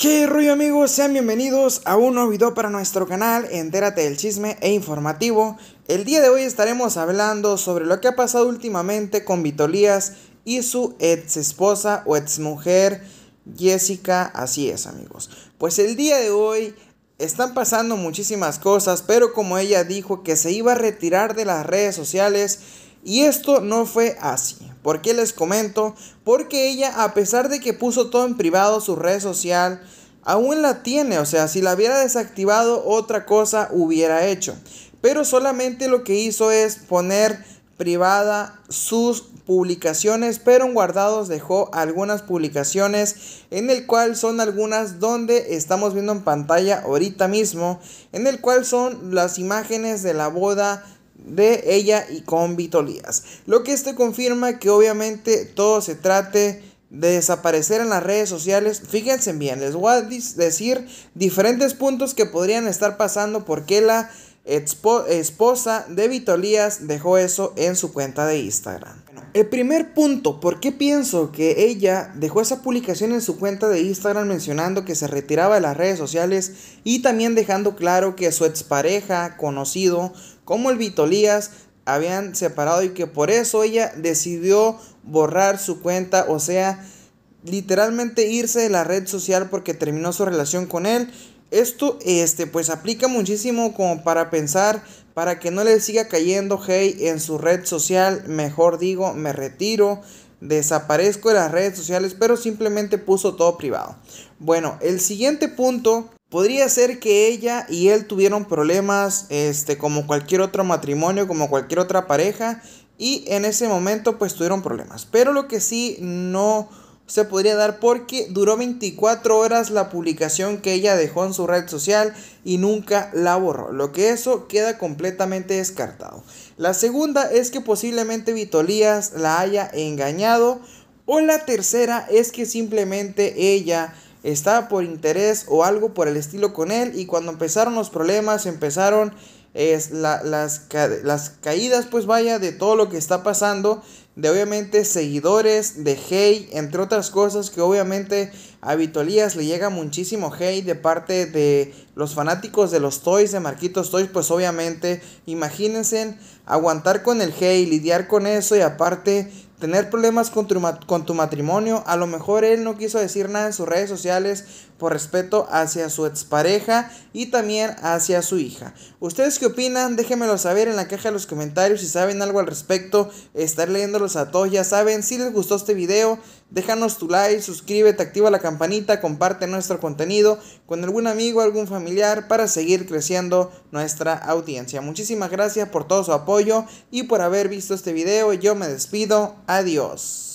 ¿Qué rollo amigos? Sean bienvenidos a un nuevo video para nuestro canal Entérate del chisme e informativo. El día de hoy estaremos hablando sobre lo que ha pasado últimamente con Vitolías y su ex esposa o ex mujer Jessica. Así es amigos. Pues el día de hoy están pasando muchísimas cosas, pero como ella dijo que se iba a retirar de las redes sociales y esto no fue así. ¿Por qué les comento? Porque ella, a pesar de que puso todo en privado, su red social, aún la tiene. O sea, si la hubiera desactivado, otra cosa hubiera hecho. Pero solamente lo que hizo es poner privada sus publicaciones, pero en guardados dejó algunas publicaciones en el cual son algunas donde estamos viendo en pantalla ahorita mismo, en el cual son las imágenes de la boda de ella y con Vitolías. Lo que este confirma que obviamente todo se trate de desaparecer en las redes sociales. Fíjense bien, les voy a decir diferentes puntos que podrían estar pasando porque la esposa de Vitolías dejó eso en su cuenta de Instagram el primer punto, ¿por qué pienso que ella dejó esa publicación en su cuenta de Instagram mencionando que se retiraba de las redes sociales y también dejando claro que su expareja, conocido como el Vitolías, habían separado y que por eso ella decidió borrar su cuenta, o sea, literalmente irse de la red social porque terminó su relación con él esto este, pues aplica muchísimo como para pensar, para que no le siga cayendo hey en su red social, mejor digo, me retiro, desaparezco de las redes sociales, pero simplemente puso todo privado. Bueno, el siguiente punto podría ser que ella y él tuvieron problemas, este, como cualquier otro matrimonio, como cualquier otra pareja, y en ese momento pues tuvieron problemas. Pero lo que sí no se podría dar porque duró 24 horas la publicación que ella dejó en su red social y nunca la borró, lo que eso queda completamente descartado. La segunda es que posiblemente Vitolías la haya engañado o la tercera es que simplemente ella estaba por interés o algo por el estilo con él y cuando empezaron los problemas empezaron es las, las caídas pues vaya de todo lo que está pasando de obviamente seguidores, de Hey, entre otras cosas que obviamente a Vitolías le llega muchísimo Hey, de parte de los fanáticos de los Toys, de Marquitos Toys, pues obviamente imagínense aguantar con el Hey, lidiar con eso y aparte tener problemas con tu, con tu matrimonio. A lo mejor él no quiso decir nada en sus redes sociales por respeto hacia su expareja y también hacia su hija. ¿Ustedes qué opinan? Déjenmelo saber en la caja de los comentarios si saben algo al respecto. Estar leyéndolos a todos, ya saben. Si les gustó este video, déjanos tu like, suscríbete, activa la campanita, comparte nuestro contenido con algún amigo, algún familiar para seguir creciendo nuestra audiencia. Muchísimas gracias por todo su apoyo y por haber visto este video. Yo me despido. Adiós.